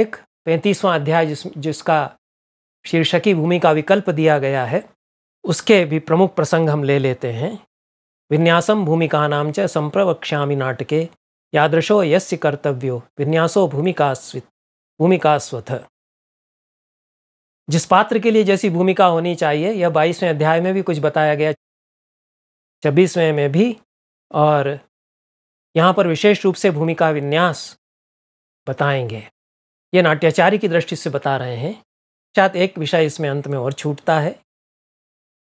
एक पैंतीसवां अध्याय जिस जिसका शीर्षकी भूमि का विकल्प दिया गया है उसके भी प्रमुख प्रसंग हम ले लेते हैं विन्यासम भूमिका नाम च संप्रवक्ष्यामी नाटके यादृशो यस्य कर्तव्यो विन्यासो भूमिका भूमिकास्वथ जिस पात्र के लिए जैसी भूमिका होनी चाहिए यह बाईसवें अध्याय में भी कुछ बताया गया छब्बीसवें में भी और यहाँ पर विशेष रूप से भूमिका विन्यास बताएंगे ये नाट्याचार्य की दृष्टि से बता रहे हैं शायद एक विषय इसमें अंत में और छूटता है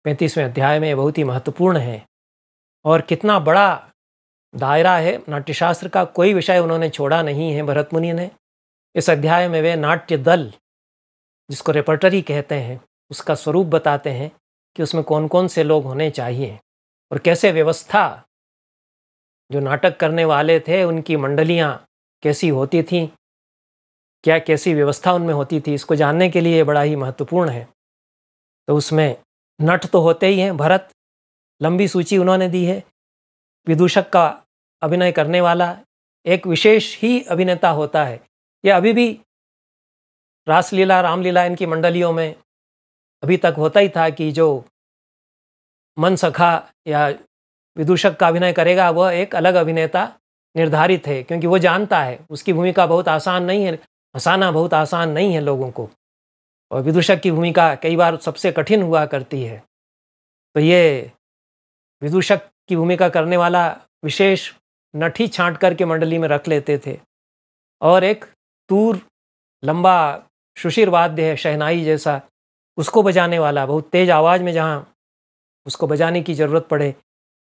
पैंतीसवें अध्याय में बहुत ही महत्वपूर्ण है और कितना बड़ा दायरा है नाट्यशास्त्र का कोई विषय उन्होंने छोड़ा नहीं है भरत मुनि ने इस अध्याय में वे नाट्य दल जिसको रेपर्टरी कहते हैं उसका स्वरूप बताते हैं कि उसमें कौन कौन से लोग होने चाहिए और कैसे व्यवस्था जो नाटक करने वाले थे उनकी मंडलियाँ कैसी होती थी क्या कैसी व्यवस्था उनमें होती थी इसको जानने के लिए बड़ा ही महत्वपूर्ण है तो उसमें नट तो होते ही हैं भरत लंबी सूची उन्होंने दी है विदूषक का अभिनय करने वाला एक विशेष ही अभिनेता होता है यह अभी भी रासलीला रामलीला इनकी मंडलियों में अभी तक होता ही था कि जो मन सखा या विदूषक का अभिनय करेगा वह एक अलग अभिनेता निर्धारित है क्योंकि वो जानता है उसकी भूमिका बहुत आसान नहीं है फंसाना बहुत आसान नहीं है लोगों को और विदूषक की भूमिका कई बार सबसे कठिन हुआ करती है तो ये विदूषक की भूमिका करने वाला विशेष नठी छांट करके मंडली में रख लेते थे और एक तूर लंबा शुशिर वाद्य है शहनाई जैसा उसको बजाने वाला बहुत तेज़ आवाज़ में जहाँ उसको बजाने की ज़रूरत पड़े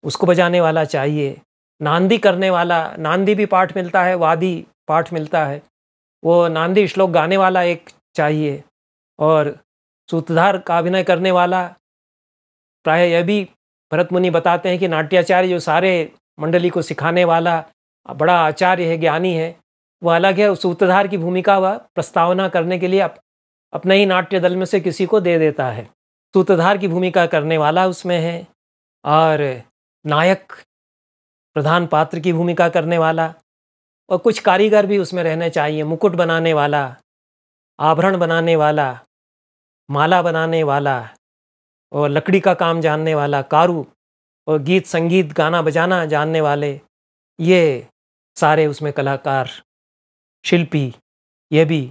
उसको बजाने वाला चाहिए नांदी करने वाला नांदी भी पाठ मिलता है वादी पाठ मिलता है वो नांदी श्लोक गाने वाला एक चाहिए और सूत्रधार का अभिनय करने वाला प्राय यह भी भरत मुनि बताते हैं कि नाट्याचार्य जो सारे मंडली को सिखाने वाला बड़ा आचार्य है ज्ञानी है वह अलग है सूत्रधार की भूमिका वह प्रस्तावना करने के लिए अप, अपने ही नाट्य दल में से किसी को दे देता है सूत्रधार की भूमिका करने वाला उसमें है और नायक प्रधान पात्र की भूमिका करने वाला और कुछ कारीगर भी उसमें रहने चाहिए मुकुट बनाने वाला आभरण बनाने वाला माला बनाने वाला और लकड़ी का काम जानने वाला कारू और गीत संगीत गाना बजाना जानने वाले ये सारे उसमें कलाकार शिल्पी ये भी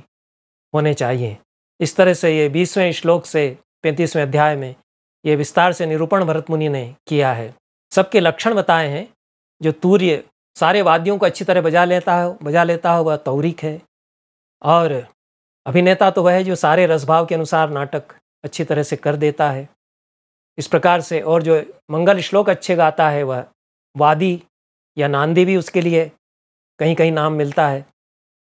होने चाहिए इस तरह से ये बीसवें श्लोक से पैंतीसवें अध्याय में ये विस्तार से निरूपण भरत मुनि ने किया है सबके लक्षण बताए हैं जो तूर्य सारे वादियों को अच्छी तरह बजा लेता है बजा लेता है वह तौरिक है और अभिनेता तो वह है जो सारे रसभाव के अनुसार नाटक अच्छी तरह से कर देता है इस प्रकार से और जो मंगल श्लोक अच्छे गाता है वह वादी या नांदी भी उसके लिए कहीं कहीं नाम मिलता है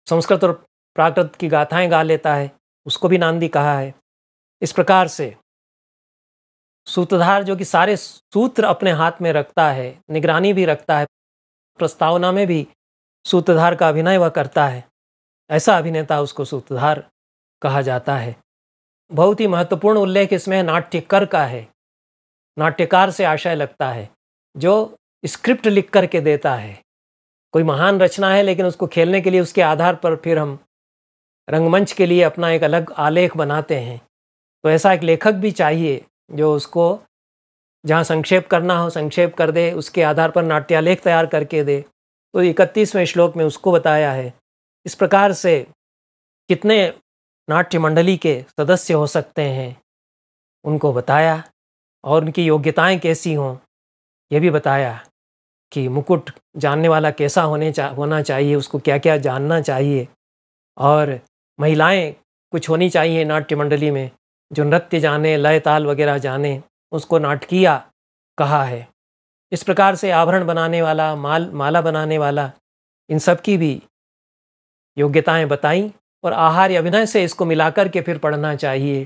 संस्कृत और प्राकृत की गाथाएं गा लेता है उसको भी नांदी कहा है इस प्रकार से सूत्रधार जो कि सारे सूत्र अपने हाथ में रखता है निगरानी भी रखता है प्रस्तावना में भी सूत्रधार का अभिनय वह करता है ऐसा अभिनेता उसको सूत्रधार कहा जाता है बहुत ही महत्वपूर्ण उल्लेख इसमें नाट्यकर का है नाट्यकार से आशय लगता है जो स्क्रिप्ट लिख करके देता है कोई महान रचना है लेकिन उसको खेलने के लिए उसके आधार पर फिर हम रंगमंच के लिए अपना एक अलग आलेख बनाते हैं तो ऐसा एक लेखक भी चाहिए जो उसको जहाँ संक्षेप करना हो संक्षेप कर दे उसके आधार पर नाट्यालेख तैयार करके दे तो इकतीसवें श्लोक में उसको बताया है इस प्रकार से कितने नाट्य मंडली के सदस्य हो सकते हैं उनको बताया और उनकी योग्यताएं कैसी हों यह भी बताया कि मुकुट जानने वाला कैसा होने चा होना चाहिए उसको क्या क्या जानना चाहिए और महिलाएं कुछ होनी चाहिए नाट्य मंडली में जो नृत्य जाने लय ताल वगैरह जाने उसको नाटकिया कहा है इस प्रकार से आभरण बनाने वाला माल माला बनाने वाला इन सब की भी योग्यताएं बताई और आहार अभिनय से इसको मिलाकर के फिर पढ़ना चाहिए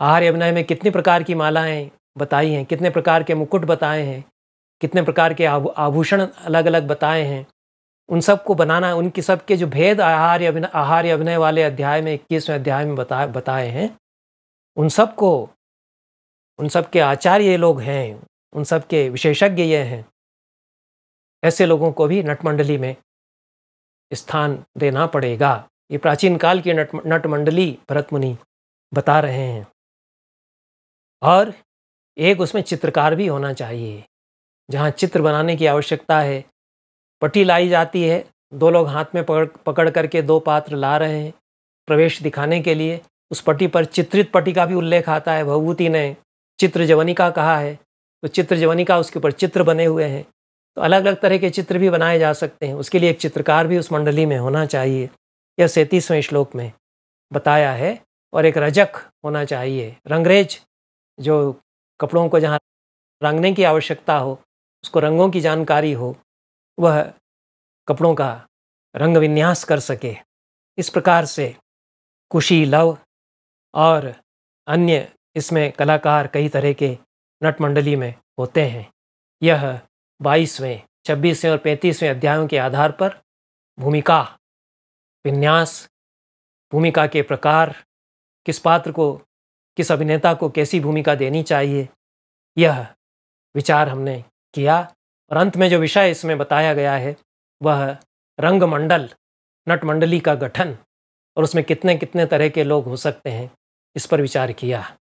आहार अभिनय में कितने प्रकार की मालाएं बताई हैं कितने प्रकार के मुकुट बताए हैं कितने प्रकार के आभूषण अलग अलग बताए हैं उन सब को बनाना उनकी सब के जो भेद आहार अभिनय आहार अभिनय वाले अध्याय में इक्कीसवें अध्याय में बता बताए हैं उन सब को उन सब के आचार्य ये लोग हैं उन सब के विशेषज्ञ ये हैं ऐसे लोगों को भी नटमंडली में स्थान देना पड़ेगा ये प्राचीन काल की नट नटमंडली भरत मुनि बता रहे हैं और एक उसमें चित्रकार भी होना चाहिए जहाँ चित्र बनाने की आवश्यकता है पट्टी लाई जाती है दो लोग हाथ में पकड़ पकड़ करके दो पात्र ला रहे हैं प्रवेश दिखाने के लिए उस पट्टी पर चित्रित पट्टी का भी उल्लेख आता है भवभूति ने चित्र जवनिका कहा है तो चित्र जवनिका उसके ऊपर चित्र बने हुए हैं तो अलग अलग तरह के चित्र भी बनाए जा सकते हैं उसके लिए एक चित्रकार भी उस मंडली में होना चाहिए यह सैंतीसवें श्लोक में बताया है और एक रजक होना चाहिए रंगरेज जो कपड़ों को जहाँ रंगने की आवश्यकता हो उसको रंगों की जानकारी हो वह कपड़ों का रंग विन्यास कर सके इस प्रकार से कुशी लव और अन्य इसमें कलाकार कई तरह के नटमंडली में होते हैं यह बाईसवें छब्बीसवें और पैंतीसवें अध्यायों के आधार पर भूमिका विन्यास भूमिका के प्रकार किस पात्र को किस अभिनेता को कैसी भूमिका देनी चाहिए यह विचार हमने किया और अंत में जो विषय इसमें बताया गया है वह रंगमंडल नटमंडली का गठन और उसमें कितने कितने तरह के लोग हो सकते हैं इस पर विचार किया